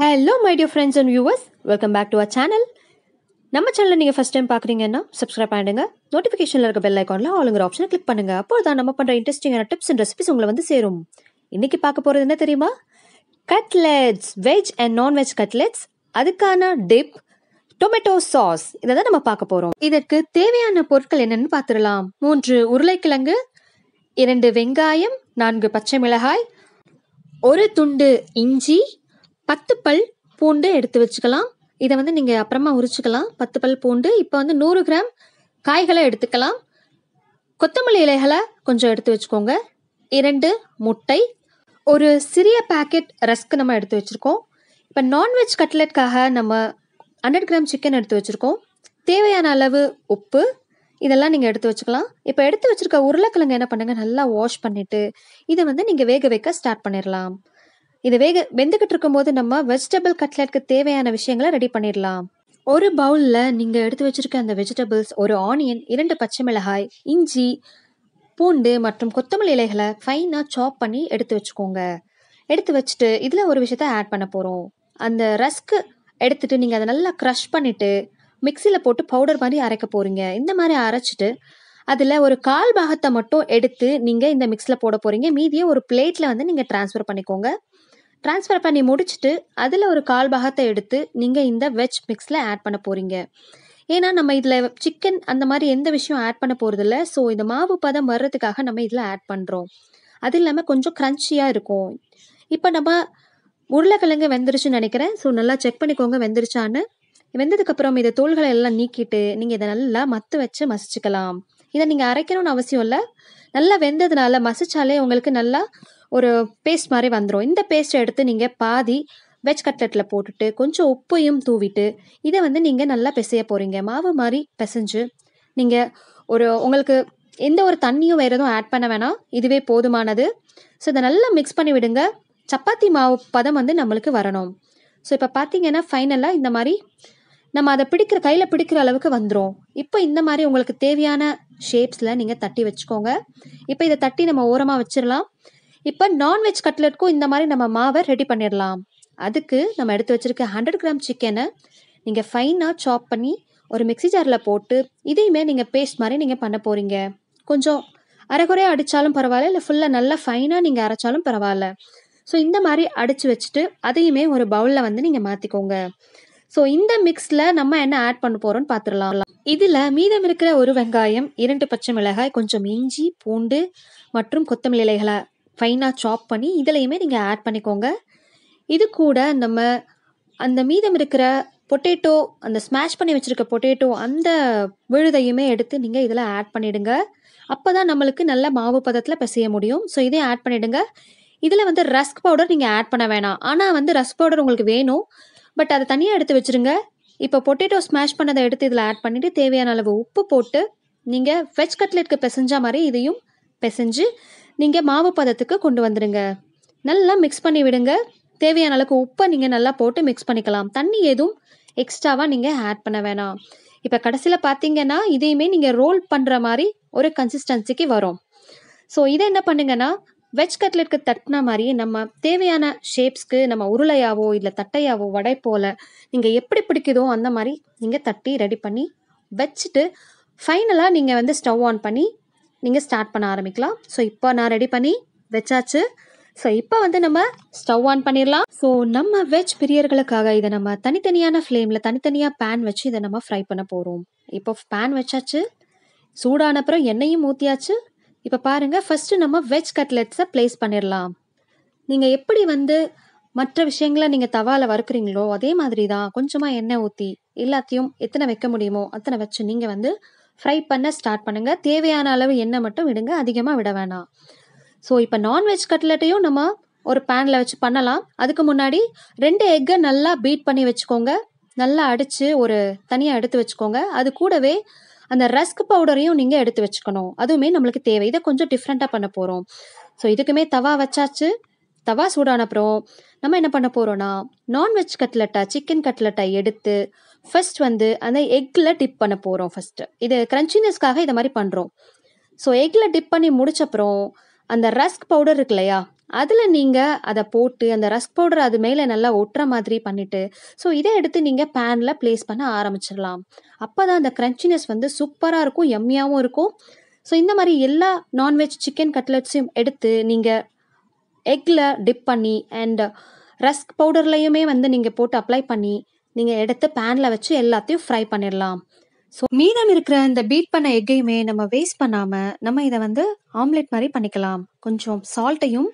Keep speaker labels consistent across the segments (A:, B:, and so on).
A: hello my dear friends and viewers welcome back to our channel நம்ம சேனலில் நீங்கள் first time பார்க்குறீங்கன்னா subscribe பண்ணிடுங்க நோட்டிஃபிகேஷனில் இருக்க பெல் ஐக்கானில் ஆளுங்கிற ஆப்ஷனை கிளிக் பண்ணுங்கள் அப்போ தான் நம்ம பண்ணுற இன்ட்ரெஸ்டிங்கான டிப்ஸ் அண்ட் ரெசிபிஸ் உங்களை வந்து சேரும் இன்றைக்கி பார்க்க போகிறது என்ன தெரியுமா cutlets veg and nonveg cutlets அதுக்கான டிப் டொமேட்டோ சாஸ் இதை தான் நம்ம பார்க்க போகிறோம் இதற்கு தேவையான பொருட்கள் என்னென்னு பார்த்துடலாம் மூன்று உருளைக்கிழங்கு இரண்டு வெங்காயம் நான்கு பச்சை மிளகாய் ஒரு துண்டு இஞ்சி பத்து பல் பூண்டு எடுத்து வச்சுக்கலாம் இதை வந்து நீங்கள் அப்புறமா உரிச்சுக்கலாம் பத்து பல் பூண்டு இப்போ வந்து நூறு கிராம் காய்களை எடுத்துக்கலாம் கொத்தமல்லி இலைகளை கொஞ்சம் எடுத்து வச்சுக்கோங்க இரண்டு முட்டை ஒரு சிறிய பேக்கெட் ரஸ்க்கு நம்ம எடுத்து வச்சுருக்கோம் இப்போ நான்வெஜ் கட்லெட்காக நம்ம ஹண்ட்ரட் கிராம் சிக்கன் எடுத்து வச்சுருக்கோம் தேவையான அளவு உப்பு இதெல்லாம் நீங்கள் எடுத்து வச்சுக்கலாம் இப்போ எடுத்து வச்சுருக்க உருளைக்கிழங்கு என்ன பண்ணுங்கள் நல்லா வாஷ் பண்ணிவிட்டு இதை வந்து நீங்கள் வேக வைக்க ஸ்டார்ட் பண்ணிடலாம் இது வேக வெந்துக்கிட்டு இருக்கும்போது நம்ம வெஜிடபிள் கட்லெட்க்கு தேவையான விஷயங்களை ரெடி பண்ணிடலாம் ஒரு பவுலில் நீங்கள் எடுத்து வச்சுருக்க அந்த வெஜிடபிள்ஸ் ஒரு ஆனியன் இரண்டு பச்சை மிளகாய் இஞ்சி பூண்டு மற்றும் கொத்தமல்லி இலைகளை ஃபைனாக சாப் பண்ணி எடுத்து வச்சுக்கோங்க எடுத்து வச்சுட்டு இதில் ஒரு விஷயத்த ஆட் பண்ண போகிறோம் அந்த ரஸ்க்கு எடுத்துட்டு நீங்கள் அதை நல்லா க்ரஷ் பண்ணிவிட்டு மிக்சியில் போட்டு பவுடர் மாதிரி அரைக்க போகிறீங்க இந்த மாதிரி அரைச்சிட்டு அதில் ஒரு கால் பாகத்தை மட்டும் எடுத்து நீங்கள் இந்த மிக்ஸில் போட போகிறீங்க மீதியை ஒரு பிளேட்டில் வந்து நீங்கள் டிரான்ஸ்ஃபர் பண்ணிக்கோங்க ட்ரான்ஸ்ஃபர் பண்ணி முடிச்சுட்டு அதில் ஒரு கால் பாகத்தை எடுத்து நீங்கள் இந்த வெஜ் மிக்ஸில் ஆட் பண்ண போகிறீங்க ஏன்னா நம்ம இதில் சிக்கன் அந்த மாதிரி எந்த விஷயம் ஆட் பண்ண போகிறதில்ல ஸோ இந்த மாவு பதம் வர்றதுக்காக நம்ம இதில் ஆட் பண்ணுறோம் அது இல்லாமல் கொஞ்சம் க்ரன்ச்சியாக இருக்கும் இப்போ நம்ம உருளைக்கிழங்கு வெந்துருச்சுன்னு நினைக்கிறேன் ஸோ நல்லா செக் பண்ணிக்கோங்க வெந்துருச்சான்னு வெந்ததுக்கப்புறம் இதை தோள்களை எல்லாம் நீக்கிட்டு நீங்கள் இதை நல்லா மத்து வச்சு மசிச்சுக்கலாம் இதை நீங்கள் அரைக்கணும்னு அவசியம் இல்லை நல்லா வெந்ததுனால மசிச்சாலே உங்களுக்கு நல்லா ஒரு பேஸ்ட் மாதிரி வந்துடும் இந்த பேஸ்ட்டை எடுத்து நீங்கள் பாதி வெஜ் கட்லெட்டில் போட்டுட்டு கொஞ்சம் உப்பையும் தூவிட்டு இதை வந்து நீங்கள் நல்லா பிசைய போகிறீங்க மாவு மாதிரி பிசைஞ்சு நீங்கள் ஒரு உங்களுக்கு எந்த ஒரு தண்ணியும் வேறு எதுவும் ஆட் பண்ண வேணாம் இதுவே போதுமானது ஸோ இதை நல்லா மிக்ஸ் பண்ணி விடுங்க சப்பாத்தி மாவு பதம் வந்து நம்மளுக்கு வரணும் ஸோ இப்போ பார்த்தீங்கன்னா ஃபைனலாக இந்த மாதிரி நம்ம அதை பிடிக்கிற கையில் பிடிக்கிற அளவுக்கு வந்துடும் இப்போ இந்த மாதிரி உங்களுக்கு தேவையான ஷேப்ஸில் நீங்கள் தட்டி வச்சுக்கோங்க இப்போ இதை தட்டி நம்ம ஓரமாக வச்சிடலாம் இப்போ நான்வெஜ் கட்லெட்க்கும் இந்த மாதிரி நம்ம மாவை ரெடி பண்ணிடலாம் அதுக்கு நம்ம எடுத்து வச்சுருக்க ஹண்ட்ரட் கிராம் சிக்கனை நீங்கள் ஃபைனாக சாப் பண்ணி ஒரு மிக்சி ஜாரில் போட்டு இதையுமே நீங்கள் பேஸ்ட் மாதிரி நீங்கள் பண்ண போகிறீங்க கொஞ்சம் அரைகுறையாக அடித்தாலும் பரவாயில்ல இல்லை ஃபுல்லாக நல்லா ஃபைனாக நீங்கள் அரைச்சாலும் பரவாயில்ல ஸோ இந்த மாதிரி அடித்து வச்சுட்டு அதையுமே ஒரு பவுலில் வந்து நீங்கள் மாற்றிக்கோங்க ஸோ இந்த மிக்ஸில் நம்ம என்ன ஆட் பண்ண போகிறோம்னு பார்த்துடலாம் இதில் மீதம் இருக்கிற ஒரு வெங்காயம் இரண்டு பச்சை மிளகாய் கொஞ்சம் இஞ்சி பூண்டு மற்றும் கொத்தமல்லி இலைகளை ஃபைனாக சாப் பண்ணி இதுலேயுமே நீங்கள் ஆட் பண்ணிக்கோங்க இது கூட நம்ம அந்த மீதம் இருக்கிற பொட்டேட்டோ அந்த ஸ்மாஷ் பண்ணி வச்சுருக்க பொட்டேட்டோ அந்த விழுதையுமே எடுத்து நீங்கள் இதில் ஆட் பண்ணிவிடுங்க அப்போ தான் நம்மளுக்கு நல்ல மாவு பதத்தில் பிசைய முடியும் ஸோ இதையும் ஆட் பண்ணிவிடுங்க இதில் வந்து ரஸ்க் பவுடர் நீங்கள் ஆட் பண்ண வேணாம் ஆனால் வந்து ரஸ்க் பவுடர் உங்களுக்கு வேணும் பட் அதை தனியாக எடுத்து வச்சுருங்க இப்போ பொட்டேட்டோ ஸ்மாஷ் பண்ணதை எடுத்து இதில் ஆட் பண்ணிவிட்டு தேவையான அளவு உப்பு போட்டு நீங்கள் வெஜ் கட்லெட்டுக்கு பிசைஞ்சா மாதிரி இதையும் பிசைஞ்சு நீங்கள் மாவு பதத்துக்கு கொண்டு வந்துடுங்க நல்லா மிக்ஸ் பண்ணி விடுங்க தேவையான அளவுக்கு உப்பை நீங்கள் நல்லா போட்டு மிக்ஸ் பண்ணிக்கலாம் தண்ணி எதுவும் எக்ஸ்ட்ராவாக நீங்கள் ஆட் பண்ண வேணாம் இப்போ கடைசியில் பார்த்தீங்கன்னா இதையுமே நீங்கள் ரோல் பண்ணுற மாதிரி ஒரு கன்சிஸ்டன்சிக்கு வரும் ஸோ இதை என்ன பண்ணுங்கன்னா வெஜ் கட்லெட்க்கு தட்டின மாதிரி நம்ம தேவையான ஷேப்ஸ்க்கு நம்ம உருளையாவோ இல்லை தட்டையாவோ வடை போல் நீங்கள் எப்படி பிடிக்குதோ அந்த மாதிரி நீங்கள் தட்டி ரெடி பண்ணி வச்சுட்டு ஃபைனலாக நீங்கள் வந்து ஸ்டவ் ஆன் பண்ணி நீங்கள் ஸ்டார்ட் பண்ண ஆரம்பிக்கலாம் ஸோ இப்போ நான் ரெடி பண்ணி வச்சாச்சு ஸோ இப்போ வந்து நம்ம ஸ்டவ் ஆன் பண்ணிடலாம் ஸோ நம்ம வெஜ் பிரியர்களுக்காக இதை நம்ம தனித்தனியான ஃப்ளேமில் தனித்தனியாக பேன் வச்சு இதை நம்ம ஃப்ரை பண்ண போகிறோம் இப்போ பேன் வச்சாச்சு சூடான அப்புறம் எண்ணெயும் ஊற்றியாச்சு இப்போ பாருங்கள் ஃபஸ்ட்டு நம்ம வெஜ் கட்லெட்ஸை ப்ளேஸ் பண்ணிடலாம் நீங்கள் எப்படி வந்து மற்ற விஷயங்களை நீங்கள் தவாவில் வறுக்குறீங்களோ அதே மாதிரி தான் கொஞ்சமாக எண்ணெய் ஊற்றி எல்லாத்தையும் எத்தனை வைக்க முடியுமோ அத்தனை வச்சு நீங்கள் வந்து ஃப்ரை பண்ண ஸ்டார்ட் பண்ணுங்கள் தேவையான அளவு எண்ணெய் மட்டும் விடுங்க அதிகமாக விட வேணாம் ஸோ இப்போ நான்வெஜ் கட்லெட்டையும் நம்ம ஒரு பேனில் வச்சு பண்ணலாம் அதுக்கு முன்னாடி ரெண்டு எக்கை நல்லா பீட் பண்ணி வச்சுக்கோங்க நல்லா அடித்து ஒரு தனியாக எடுத்து வச்சுக்கோங்க அது கூடவே அந்த ரஸ்க் பவுடரையும் நீங்கள் எடுத்து வச்சுக்கணும் அதுவுமே நம்மளுக்கு தேவை இதை கொஞ்சம் டிஃப்ரெண்ட்டாக பண்ண போகிறோம் ஸோ இதுக்குமே தவா வச்சாச்சு தவா சூடான அப்புறம் நம்ம என்ன பண்ண போகிறோன்னா நான்வெஜ் கட்லெட்டா சிக்கன் கட்லெட்டை எடுத்து ஃபர்ஸ்ட் வந்து அந்த எக்கில் டிப் பண்ண போகிறோம் ஃபர்ஸ்ட் இது கிரன்ச்சினஸ்க்காக இதை மாதிரி பண்ணுறோம் ஸோ எக்கில் டிப் பண்ணி முடிச்சப்புறம் அந்த ரஸ்க் பவுடர் இருக்கு இல்லையா அதில் நீங்கள் அதை போட்டு அந்த ரஸ்க் பவுடர் அது மேலே நல்லா ஒட்டுற மாதிரி பண்ணிவிட்டு ஸோ இதை எடுத்து நீங்கள் பேனில் ப்ளேஸ் பண்ண ஆரம்பிச்சிடலாம் அப்போ தான் அந்த க்ரன்ச்சினஸ் வந்து சூப்பராக இருக்கும் எம்மியாகவும் இருக்கும் ஸோ இந்த மாதிரி எல்லா நான்வெஜ் சிக்கன் கட்லெட்ஸையும் எடுத்து நீங்கள் எக்கில் டிப் பண்ணி அண்ட் ரஸ்க் பவுடர்லையுமே வந்து நீங்கள் போட்டு அப்ளை பண்ணி நீங்கள் எடுத்து பேனில் வச்சு எல்லாத்தையும் ஃப்ரை பண்ணிடலாம் ஸோ மீதம் இருக்கிற இந்த பீட் பண்ண எக்கையுமே நம்ம வேஸ்ட் பண்ணாமல் நம்ம இதை வந்து ஆம்லெட் மாதிரி பண்ணிக்கலாம் கொஞ்சம் சால்ட்டையும்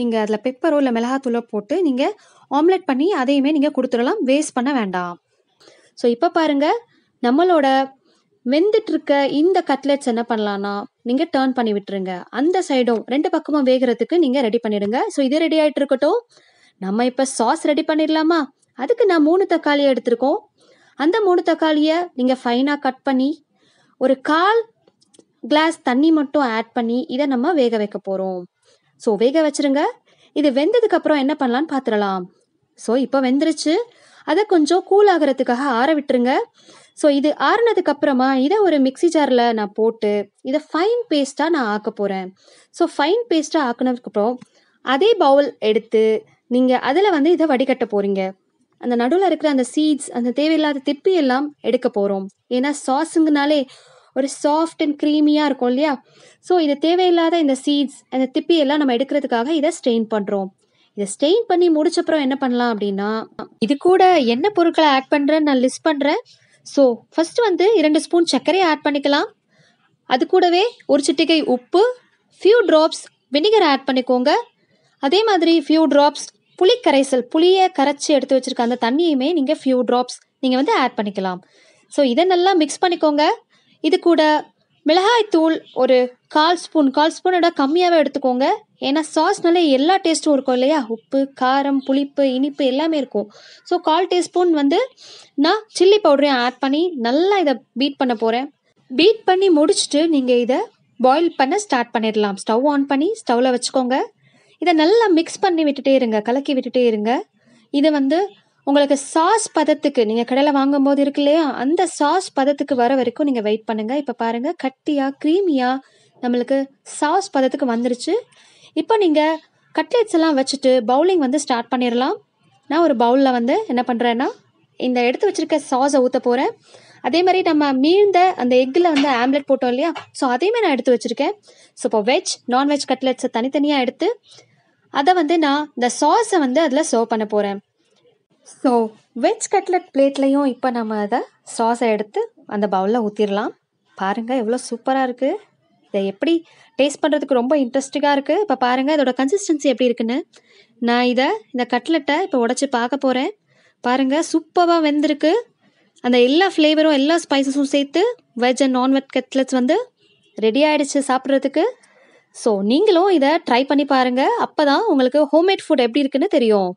A: நீங்கள் அதில் பெப்பரோ இல்லை மிளகாத்தூளோ போட்டு நீங்கள் ஆம்லெட் பண்ணி அதையுமே நீங்கள் கொடுத்துடலாம் வேஸ்ட் பண்ண வேண்டாம் ஸோ இப்போ பாருங்கள் நம்மளோட வெந்துட்டுருக்க இந்த கட்லெட்ஸ் என்ன பண்ணலான்னா நீங்கள் டேர்ன் பண்ணி விட்டுருங்க அந்த சைடும் ரெண்டு பக்கமும் வேகிறதுக்கு நீங்கள் ரெடி பண்ணிடுங்க ஸோ இது ரெடி ஆகிட்டு இருக்கட்டும் நம்ம இப்போ சாஸ் ரெடி பண்ணிடலாமா அதுக்கு நான் மூணு தக்காளி எடுத்திருக்கோம் அந்த மூணு தக்காளியை நீங்கள் ஃபைனாக கட் பண்ணி ஒரு கால் கிளாஸ் தண்ணி மட்டும் ஆட் பண்ணி இதை நம்ம வேக வைக்க போகிறோம் ஸோ வேக வச்சுருங்க இது வெந்ததுக்கப்புறம் என்ன பண்ணலான்னு பார்த்துடலாம் ஸோ இப்போ வெந்துருச்சு அதை கொஞ்சம் கூல் ஆகிறதுக்காக ஆற விட்டுருங்க ஸோ இது ஆறுனதுக்கு அப்புறமா இதை ஒரு மிக்சி ஜாரில் நான் போட்டு இதை ஃபைன் பேஸ்ட்டாக நான் ஆக்க போகிறேன் ஸோ ஃபைன் பேஸ்ட்டாக ஆக்கினதுக்கப்புறம் அதே பவுல் எடுத்து நீங்கள் அதில் வந்து இதை வடிகட்ட போகிறீங்க அந்த நடுவில் இருக்கிற அந்த சீட்ஸ் அந்த தேவையில்லாத திப்பி எல்லாம் எடுக்க போகிறோம் ஏன்னா சாஸுங்கனாலே ஒரு சாஃப்ட் அண்ட் க்ரீமியாக இருக்கும் இல்லையா ஸோ இது தேவையில்லாத இந்த சீட்ஸ் அந்த திப்பி எல்லாம் நம்ம எடுக்கிறதுக்காக இதை ஸ்ட்ரெயின் பண்ணுறோம் இதை ஸ்டெயின் பண்ணி முடிச்சப்புறம் என்ன பண்ணலாம் அப்படின்னா இது கூட என்ன பொருட்களை ஆட் பண்ணுறேன்னு நான் லிஸ்ட் பண்ணுறேன் ஸோ ஃபஸ்ட்டு வந்து இரண்டு ஸ்பூன் சர்க்கரையை ஆட் பண்ணிக்கலாம் அது கூடவே ஒரு சிட்டிகை உப்பு ஃபியூ ட்ராப்ஸ் வினிகர் ஆட் பண்ணிக்கோங்க அதே மாதிரி ஃபியூ ட்ராப்ஸ் புளிக்கரைசல் புளியை கரைச்சி எடுத்து வச்சுருக்க அந்த தண்ணியுமே நீங்கள் ஃபியூ ட்ராப்ஸ் நீங்கள் வந்து ஆட் பண்ணிக்கலாம் ஸோ இதை நல்லா மிக்ஸ் பண்ணிக்கோங்க இது கூட மிளகாய் தூள் ஒரு கால் ஸ்பூன் கால் ஸ்பூனோட கம்மியாகவே எடுத்துக்கோங்க ஏன்னா சாஸ்னாலே எல்லா டேஸ்ட்டும் இருக்கும் இல்லையா உப்பு காரம் புளிப்பு இனிப்பு எல்லாமே இருக்கும் ஸோ கால் டீஸ்பூன் வந்து நான் சில்லி பவுடரையும் ஆட் பண்ணி நல்லா இதை பீட் பண்ண போகிறேன் பீட் பண்ணி முடிச்சுட்டு நீங்கள் இதை பாயில் பண்ண ஸ்டார்ட் பண்ணிடலாம் ஸ்டவ் ஆன் பண்ணி ஸ்டவ்வில் வச்சுக்கோங்க இதை நல்லா மிக்ஸ் பண்ணி விட்டுட்டே இருங்க கலக்கி விட்டுட்டே இருங்க இது வந்து உங்களுக்கு சாஸ் பதத்துக்கு நீங்கள் கடையில் வாங்கும்போது இருக்கு இல்லையா அந்த சாஸ் பதத்துக்கு வர வரைக்கும் நீங்கள் வெயிட் பண்ணுங்கள் இப்போ பாருங்கள் கட்டியாக க்ரீமியாக நம்மளுக்கு சாஸ் பதத்துக்கு வந்துருச்சு இப்போ நீங்கள் கட்லெட்ஸ் எல்லாம் வச்சுட்டு பவுலிங் வந்து ஸ்டார்ட் பண்ணிடலாம் நான் ஒரு பவுலில் வந்து என்ன பண்ணுறேன்னா இந்த எடுத்து வச்சுருக்க சாஸை ஊற்ற போகிறேன் அதே மாதிரி நம்ம மீழ்ந்த அந்த எக்கில் வந்து ஆம்லெட் போட்டோம் இல்லையா ஸோ அதையுமே நான் எடுத்து வச்சுருக்கேன் ஸோ இப்போ வெஜ் நான்வெஜ் கட்லெட்ஸை தனித்தனியாக எடுத்து அதை வந்து நான் இந்த சாஸை வந்து அதில் சர்வ் பண்ண போகிறேன் ஸோ வெஜ் கட்லெட் பிளேட்லேயும் இப்போ நம்ம அதை சாஸை எடுத்து அந்த பவுலில் ஊற்றிடலாம் பாருங்கள் எவ்வளோ சூப்பராக இருக்குது இதை எப்படி டேஸ்ட் பண்ணுறதுக்கு ரொம்ப இன்ட்ரெஸ்டிங்காக இருக்குது இப்போ பாருங்கள் இதோட கன்சிஸ்டன்சி எப்படி இருக்குன்னு நான் இதை இந்த கட்லெட்டை இப்போ உடச்சி பார்க்க போகிறேன் பாருங்கள் சூப்பராக வெந்திருக்கு அந்த எல்லா ஃப்ளேவரும் எல்லா ஸ்பைசஸும் சேர்த்து வெஜ் அண்ட் நான்வெஜ் கட்லெட்ஸ் வந்து ரெடி ஆகிடுச்சு சாப்பிட்றதுக்கு ஸோ நீங்களும் இதை ட்ரை பண்ணி பாருங்கள் அப்போ தான் உங்களுக்கு ஹோம்மேட் ஃபுட் எப்படி இருக்குன்னு தெரியும்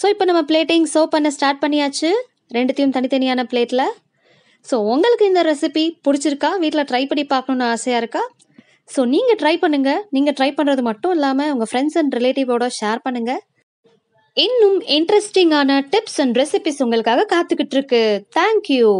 A: ஸோ இப்போ நம்ம பிளேட்டிங் சர்வ் பண்ண ஸ்டார்ட் பண்ணியாச்சு ரெண்டுத்தையும் தனித்தனியான பிளேட்டில் ஸோ உங்களுக்கு இந்த ரெசிபி பிடிச்சிருக்கா வீட்டில் ட்ரை பண்ணி பார்க்கணுன்னு ஆசையாக இருக்கா ஸோ நீங்கள் ட்ரை பண்ணுங்கள் நீங்கள் ட்ரை பண்ணுறது மட்டும் இல்லாமல் உங்கள் ஃப்ரெண்ட்ஸ் அண்ட் ரிலேட்டிவோட ஷேர் பண்ணுங்கள் இன்னும் இன்ட்ரெஸ்டிங்கான டிப்ஸ் அண்ட் ரெசிபிஸ் உங்களுக்காக காத்துக்கிட்டு இருக்கு தேங்க்யூ